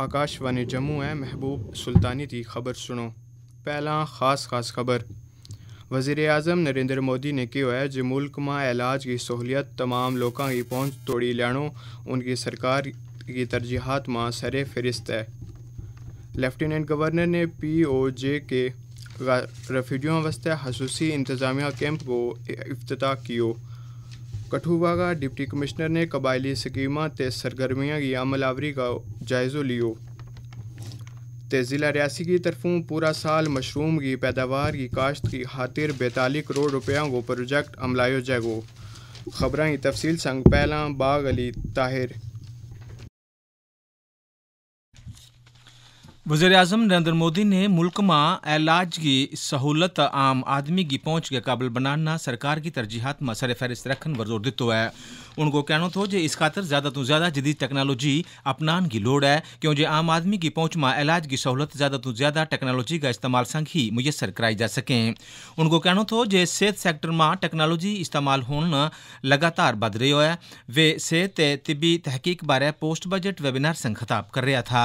आकाशवाणी जम्मू है महबूब सुल्तानी की खबर सुनो पहला खास खास खबर वजीर अजम नरेंद्र मोदी ने कहा है जो मुल्क में इलाज की सहूलियत तमाम लोगों की पहुँच तोड़ी लैणो उनकी सरकार की तरजीहत में सर फहरिस्त है लेफ्टिनेंट गवर्नर ने पी ओ जे के रेफ्यूजियों वास्ते खसूसी इंतजामिया कैंप को अफ्ताह किया कठुआ का डिप्टी कमिश्नर ने कबायली स्कीम सरगर्मियों की अमलावरी का जायज़ो लियो ते ज़िला रियासी की तरफों पूरा साल मशरूम की पैदावार की काश्त की खातिर बैताली करोड़ रुपया को प्रोजेक्ट अमलायो जैगो खबर तफसील संग पहला बाग अली ताहिर वजीर अजम नरेंद्र मोदी ने मुल्क में इलाज की सहूलत आम आदमी की पहुंच के काबिल बनाना सरकार की तरजीहत में सर फहरिस्त रखन पर जोर दिता है उनको कहणो थो जे इस खातर ज़्यादा तो ज़्यादा जदीद टेक्नोलॉजी अपनान की लोड़ है क्यों आम आदमी की पहुँच में इलाज की सहूलत ज़्यादा तो ज़्यादा टेक्नोलॉजी का इस्तेमाल संग ही मुयसर कराई जा सकें उनको कहणो थो जे सेहत सेक्टर में टेक्नोलॉजी इस्तेमाल होना लगातार बढ़ रो है वे सेहत तिबी तहकीक बारे पोस्ट बजट वेबिनार संग खताब कर रहा था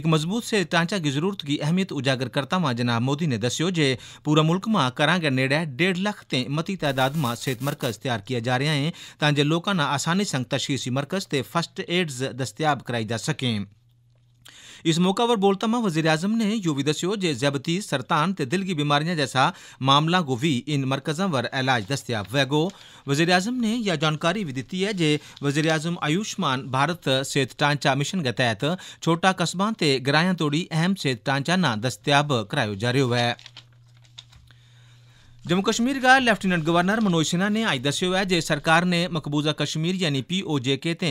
एक मजबूत सेहत ढांचा की जरूरत की अहमियत उजागर करता में जनाब मोदी ने दस्यो जे पूरा मुल्क में करा गै नेड़े डेढ़ लख ते मती तादाद में सेहत मरकज तैयार किया जा रहा है ताजे लोगों ना आसानी संग तशीसी मरकज ते फर्स्ट एड्स दस्तियाब कराई जा सके इस मौका पर बोलता हुआ वजीर अजम ने यू भी दस्यो जे जबती सरतान ते दिल की बीमारियां जैसा मामला को भी इन मरकजों पर इलाज दस्तियाब वैगो वजीर अजम ने यह जानकारी भी दी है जे वजीर अजम आयुष्मान भारत सेहत ढांचा मिशन के तहत छोटा कस्बा ते ग्राया तोड़ी अहम सेहत ढांचा ना दस्तियाब करायो जा रो है जम्मू कश्मीर का लेफ्टिनेंट गवर्नर मनोज सिन्हा ने आज दस्यो है जे सरकार ने मकबूजा कश्मीर यानी पीओजेके के ते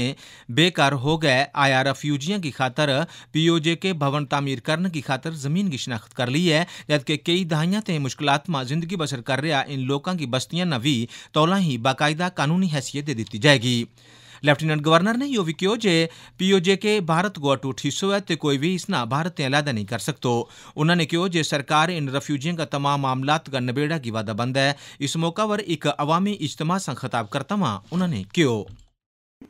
बेकार हो गए आया रिफ्यूजियों की खातर पीओजेके भवन तामीर करने की खातर जमीन की शिनाख्त कर ली है जबकि कई दहाइया ते मुश्किल में जिंदगी बसर कर रहा इन लोगों की बस्तियां न भी तौला ही बाकायदा कानूनी हैसियत दे दी जाएगी ने यो भी कहो जे पीओजे के भारत को अटूट हिस्सो है तो कोई भी इसना भारत ने अलादा नहीं कर सकते उन्होंने कहो जे सरकार इन रेफ्यूजियों का तमाम मामला का नबेड़ा की वादा बंद है इस मौका पर एक अवामी इज्तम से खिताब करता हुआ उन्होंने कहो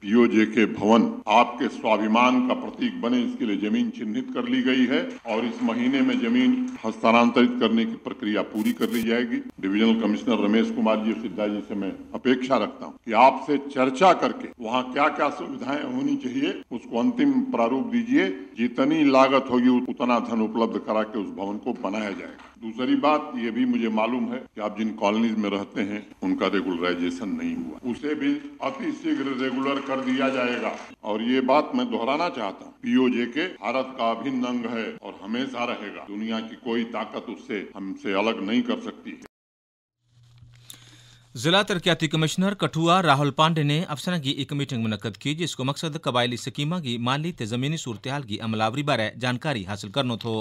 पीओजे के भवन आपके स्वाभिमान का प्रतीक बने इसके लिए जमीन चिन्हित कर ली गई है और इस महीने में जमीन हस्तांतरित करने की प्रक्रिया पूरी कर ली जाएगी डिविजनल कमिश्नर रमेश कुमार जी सिद्धा जी से मैं अपेक्षा रखता हूँ कि आपसे चर्चा करके वहाँ क्या क्या सुविधाएं होनी चाहिए उसको अंतिम प्रारूप दीजिए जितनी लागत होगी उतना धन उपलब्ध करा के उस भवन को बनाया जाएगा दूसरी बात ये भी मुझे मालूम है कि आप जिन कॉलोनीज में रहते हैं उनका रेगुलराइजेशन नहीं हुआ उसे भी अति शीघ्र रेगुलर कर दिया जाएगा और ये बात मैं दोहराना चाहता हूँ पीओजे के भारत का अभिन्न अंग है और हमेशा रहेगा दुनिया की कोई ताकत उससे हमसे अलग नहीं कर सकती जिला तरक्याती कमिश्नर कठुआ राहुल पांडे ने अफसर की एक मीटिंग मुनद की जिसको मकसद कबायली सकीमा की माली जमीनी सूरत की अमलावरी बारे जानकारी हासिल करनो थो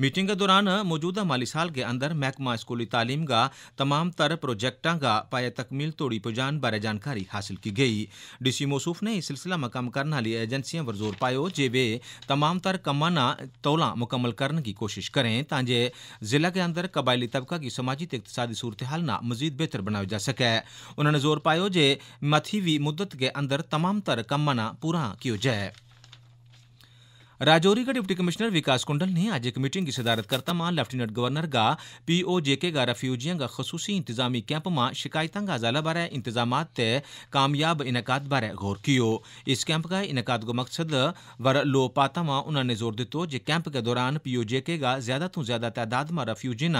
मीटिंग दौरान मौजूदा माली साल के अंदर महकमा स्कूली तालीम का तमाम तर प्रोजेक्टा का पाए तकमील तोड़ी पुजान बारे जानकारी हासिल की गई डी सी मौसूफ ने इस सिलसिला में कम करने वाली एजेंसियां पर जोर पायो जे वे तमाम तर कमाना तौला मुकम्मल करने की कोशिश करें ताजे जिला के अंदर कबायली तबका की समाजी तकतसादी सूरतहाल ना मजीद बेहतर बनाया जा सके सके उन्होंने जोर पायो जे मथीवी मुद्दत के अंदर तमाम तर कमना पूरा किया जाए राजौरी का डिप्टी कमिश्नर विकास कुंडल ने आज एक मीटिंग की सदारत करता मां लेफ्टिनेंट गवर्नर गा पीओजेके गा रफ्यूजियां गा खसूसी इंतजामी कैंप मां शिकायतां गा अजाला बारे इंतजाम ते कामयाब इनकाद बारे गौर कियो इस कैंप का इनका को मकसद वर लोपाता मां उन्होंने जोर दितो जे कैंप के दौरान पीओजेके गा ज्यादा तू ज्यादा तादाद मां रफ्यूजी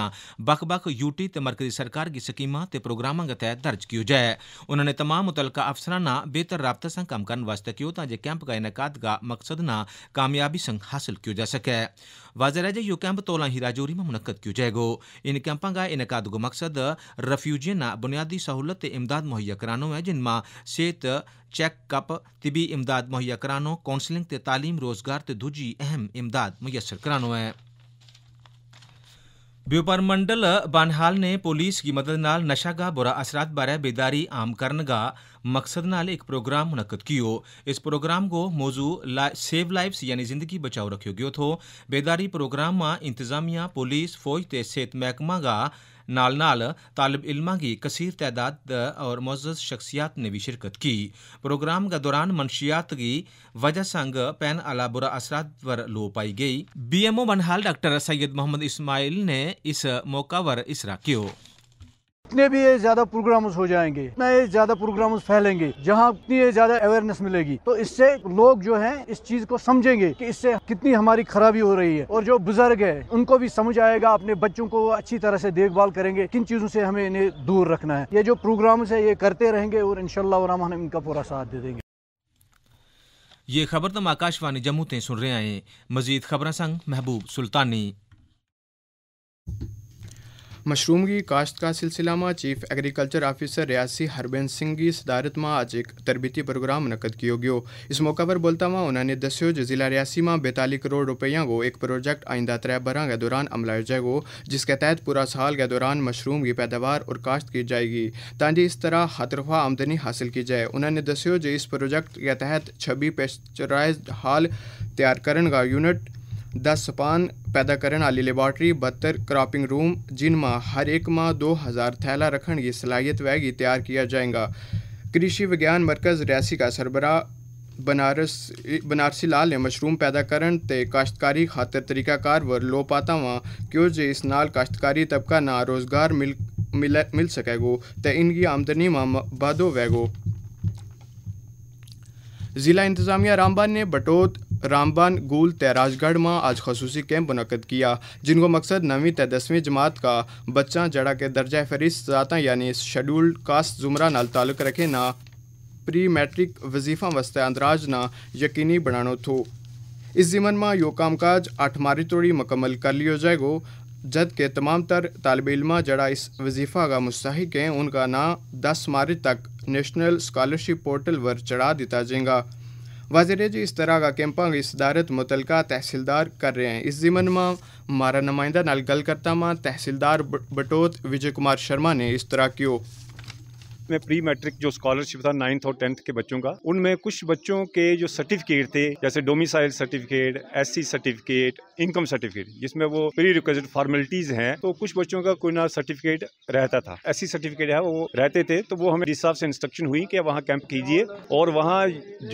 बख बक यूटी ते मरकजी सरकार की स्कीमां ते प्रोग्रामां गा तहत दर्ज कियो जाए उन्होंने तमाम मुतलका अफसरां ना बेहतर रबता सा कम करने वास्ते कियो तां जे कैंप का इनका का मकसद ना कामयाब कामयाबी संग हासिल कियो जा सके वाजरा जे यो कैंप तौला ही राजौरी में मुनद क्यों जाएगो इन कैंपा का इनका को मकसद रफ्यूजियन ना बुनियादी सहूलत इमदाद मुहैया करानो है जिनमें सेहत चेकअप तिबी इमदाद मुहैया करानो काउंसलिंग तालीम रोजगार ते दूजी अहम इमदाद मुयसर करानो है ब्योपर मंडल बनहाल ने पुलिस की मदद नाल नशा का बुरा असरात बारे बेदारी आम करने का मकसद नाल एक प्रोग्राम मुनद कियो इस प्रोग्राम को मौजू लाइ सेव लाइफ यानी जिंदगी बचाओ रखो गयो थो बेदारी प्रोग्राम में इंतजामिया पुलिस फौज ते सेहत महकमा का नाल नाल तालब इलमा की कसीर तदाद और मुज्ज़ शख्सियात ने भी शिरकत की प्रोग्राम के दौरान मनशियात की वजह संग पैन अला बुरा असरा पर लो पाई गई B M O Banihal doctor Syed Mohammad Ismail ने इस मौका पर इसरा किया जितने भी ये ज्यादा प्रोग्राम हो जाएंगे उतना ये ज्यादा प्रोग्राम फैलेंगे जहाँ उतनी ये ज्यादा अवेयरनेस मिलेगी तो इससे लोग जो है इस चीज को समझेंगे कि इससे कितनी हमारी खराबी हो रही है और जो बुजुर्ग है उनको भी समझ आएगा अपने बच्चों को अच्छी तरह से देखभाल करेंगे किन चीजों से हमें इन्हें दूर रखना है ये जो प्रोग्राम है ये करते रहेंगे और इनशाला हम इनका पूरा साथ दे देंगे ये खबर तुम आकाशवाणी जम्मू ते सुन रहे हैं मजीद खबर संग महबूब सुल्तानी मशरूम की काश्त का सिलसिला में chief agriculture officer Reasi Harben Singh की सदारत में आज एक तरबती प्रोग्राम नकद किया गयो इस मौका पर बोलता हुआ उन्होंने दस्यो जो जिला रियासी में बैतालीस करोड़ रुपया को एक प्रोजेक्ट आइंदा त्रै बर के दौरान अमलाया जाएगा जिसके तहत पूरा साल के दौरान मशरूम की पैदावार और काश्त की जाएगी ताकि इस तरह हतरफा आमदनी हासिल की जाए उन्होंने दस्यो जो इस प्रोजेक्ट के तहत छब्बी पेस्चराइज हाल तैयार करने का यूनिट दस पान पैदा करने वाली लेबॉर्टरी बहत्तर क्रॉपिंग रूम जिनमें हर एक माह दो हज़ार थैला रखने की सलाहियत वैगी तैयार किया जाएगा कृषि विज्ञान मरकज़ रियासी का सरबरा बनारस बनारसी लाल ने मशरूम पैदा करण ते काश्तकारी खातर तरीकाकार व पाता वा क्यों जे इस नाल काश्तकारी तबका ना रोज़गार मिल मिल मिल सकेगो ते इनकी आमदनी में बाधो वैगो ज़िला इंतज़ामिया रामबान ने बटोत रामबान गुल तैराजगढ़ में आज खसूसी कैंप मुनद किया जिनको मकसद नवीं ते दसवीं जमात का बच्चा जड़ा के दर्जा फहरिस्त जाता यानी शेड्यूल कास्ट जुमरा नाल ताल्लुक रखे ना प्री मैट्रिक वजीफा वस्ते अंदराज ना यकीनी बनाना थो इस जिमन में यो कामकाज अठ मारी तोड़ी मुकम्मल कर लियो जाएगो जबकि तमाम तर तालब इलमा जड़ा इस वजीफ़ा का मुस्तक हैं उनका नाम दस मार्च तक नेशनल स्कॉलरशिप पोर्टल पर चढ़ा दिता जाएगा वाजर जी इस तरह का कैंपा की सदारत मुतलका तहसीलदार कर रहे हैं इस जिमन में मारा नुमाइंदा नाल गल करता मां तहसीलदार बटोत विजय कुमार शर्मा ने इस तरह किया में प्री मैट्रिक जो स्कॉलरशिप था नाइन्थ और टेंथ के बच्चों का उनमें कुछ बच्चों के जो सर्टिफिकेट थे जैसे domicile certificate S certificate income certificate जिसमें वो प्री रिक्वेस्ट फॉर्मेलिटीज हैं तो कुछ बच्चों का कोई ना सर्टिफिकेट रहता था एस सर्टिफिकेट है वो रहते थे तो वो हमें जिस हिसाब से इंस्ट्रक्शन हुई कि वहाँ कैंप कीजिए और वहाँ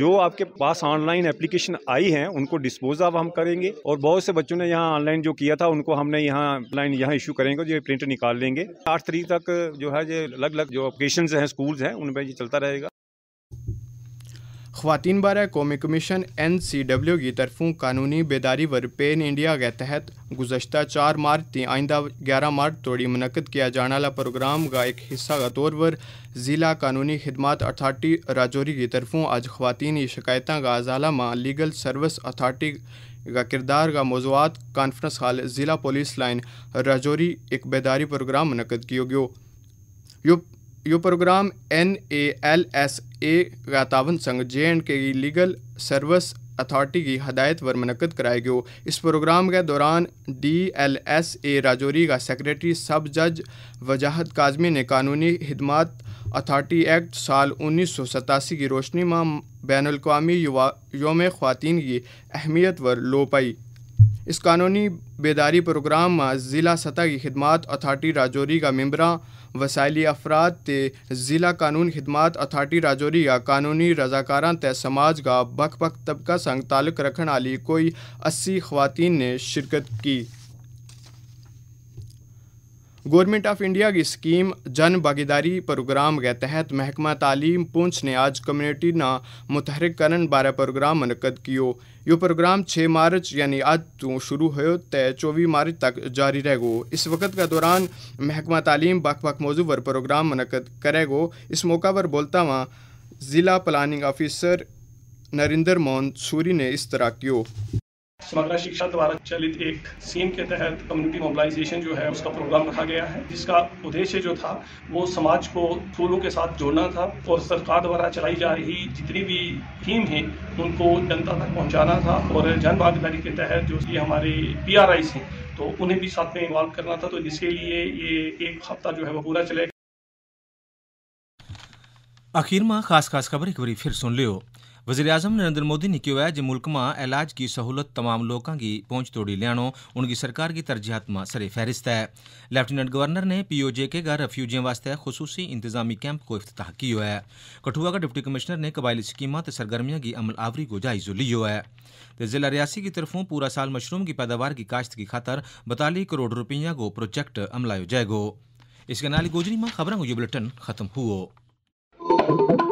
जो आपके पास ऑनलाइन एप्लीकेशन आई है उनको डिस्पोज ऑफ हम करेंगे और बहुत से बच्चों ने यहाँ ऑनलाइन जो किया था उनको हमने यहाँ ऑनलाइन यहाँ इशू करेंगे जो प्रिंट निकाल लेंगे आठ तरीक तक जो है ये अलग अलग जो अपेशन है हैं स्कूल्स हैं पर ये चलता रहेगा खातिन बारा कौमी कमीशन एन सी डब्ल्यू की तरफों कानूनी बेदारी व पेन इंडिया के तहत गुजशत चार मार्च ती आइंदा ग्यारह मार्च तोड़ी मनकद किया जाने वाला प्रोग्राम का एक हिस्सा का तौर पर जिला कानूनी खिदमत अथार्टी राजौरी की तरफों आज खातिनी शिकायतों का अजाला में लीगल सर्विस अथार्टी का किरदार का मौजूद कॉन्फ्रेंस हाल जिला पुलिस लाइन राजौरी एक बेदारी प्रोग्राम मनकद किया गया यो program N A L S A गातावन संघ J and K legal service authority की हदायत पर मनकद कराया गयो इस प्रोग्राम के दौरान D L S A Rajouri का सेक्रेटरी सब जज वजाहत काजमी ने कानूनी हिदमत अथॉरिटी एक्ट साल उन्नीस सौ सतासी की रोशनी में बैन अवी युवा योम खुवान की अहमियत पर लो पाई इस कानूनी बेदारी प्रोग्राम में ज़िला सतह की खिदमत अथार्टी राजौरी का मम्बरा वसायली अफराद ते ज़िला कानून खिदमत अथार्टी राजौरी का कानूनी रजाकारा ते समाज का बख बख तबका संग ताल्लुक़ रखने वाली कोई अस्सी खुवान ने शिरकत की गवर्नमेंट ऑफ इंडिया की स्कीम जन भागीदारी प्रोग्राम के तहत महकमा तालीम पुंछ ने आज कम्युनिटी ना मुतहरक करण बारे प्रोग्राम मनकद कियो यो प्रोग्राम 6 मार्च यानी आज तो शुरू हो चौबीस मार्च तक जारी रहेगो इस वक्त का दौरान महकमा तालीम बख बख मौजू पर प्रोग्राम मनकद करेगो इस मौका पर बोलता हुआ ज़िला प्लानिंग ऑफिसर नरेंद्र मोहन सूरी ने इस तरह कियो समग्र शिक्षा द्वारा चलित एक स्कीम के तहत कम्युनिटी मोबिलाइजेशन जो है उसका प्रोग्राम रखा गया है जिसका उद्देश्य जो था वो समाज को स्कूलों के साथ जोड़ना था और सरकार द्वारा चलाई जा रही जितनी भी स्कीम है उनको जनता तक पहुंचाना था और जन भागीदारी के तहत जो ये हमारे पी आर हैं तो उन्हें भी साथ में इन्वॉल्व करना था तो जिसके लिए ये एक हफ्ता जो है वो पूरा चलेगा आखिर में खास खास खबर एक बार फिर सुन लियो आजम नरेंद्र मोदी ने कहा है ਜੇ मुल्क में इलाज की सहूलत तमाम लोगों की पहुंच तोड़ी लिया उनकी सरकार की तरजीहत में सरे फहरिस्त है लेफ्टिनेंट गवर्नर ने के घर रेफ्यूजियों वास्ते खसूसी इंतजामी कैंप को अफ्ताह किया है कठुआ का डिप्टी कमिश्नर ने कबायली स्कीम सरगर्मियों की अमल आवरी को जायजो लियो है जिला रियासी की तरफों पूरा साल मशरूम की पैदावार की काश्त की खातर बताली करोड़ रुपया को प्रोजेक्ट अमलायो जाएगो इसके नाली गोजरी में खबरों को ये बुलेटिन खत्म हुआ